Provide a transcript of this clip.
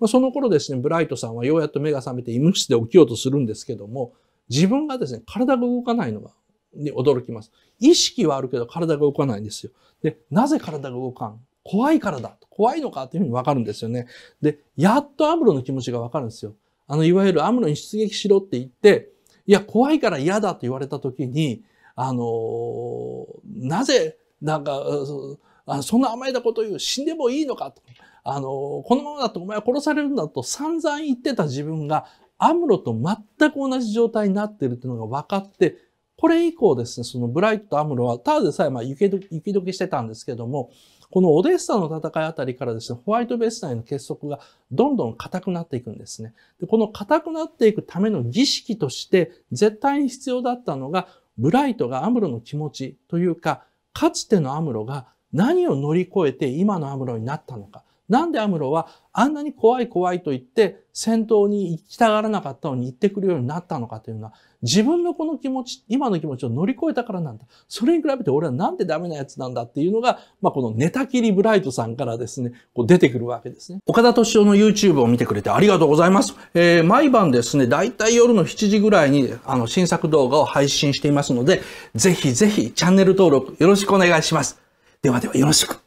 まあ、その頃ですね、ブライトさんはようやっと目が覚めて医務室で起きようとするんですけども、自分がですね、体が動かないのが、に驚きます。意識はあるけど体が動かないんですよ。で、なぜ体が動かん怖いからだ。怖いのかっていうふうにわかるんですよね。で、やっとアムロの気持ちがわかるんですよ。あの、いわゆるアムロに出撃しろって言って、いや、怖いから嫌だと言われた時に、あのー、なぜ、なんか、そんな甘えたこと言う、死んでもいいのかとか、あの、このままだとお前は殺されるんだと散々言ってた自分が、アムロと全く同じ状態になってるっていうのが分かって、これ以降ですね、そのブライトとアムロは、ただでさえまあ雪解けしてたんですけども、このオデッサの戦いあたりからですね、ホワイトベース内の結束がどんどん硬くなっていくんですね。でこの硬くなっていくための儀式として絶対に必要だったのが、ブライトがアムロの気持ちというか、かつてのアムロが何を乗り越えて今のアムロになったのか。なんでアムロはあんなに怖い怖いと言って戦闘に行きたがらなかったのに行ってくるようになったのかというのは自分のこの気持ち、今の気持ちを乗り越えたからなんだ。それに比べて俺はなんでダメなやつなんだっていうのが、まあ、このネタ切りブライトさんからですね、こう出てくるわけですね。岡田敏夫の YouTube を見てくれてありがとうございます。えー、毎晩ですね、だいたい夜の7時ぐらいにあの新作動画を配信していますので、ぜひぜひチャンネル登録よろしくお願いします。ではではよろしく。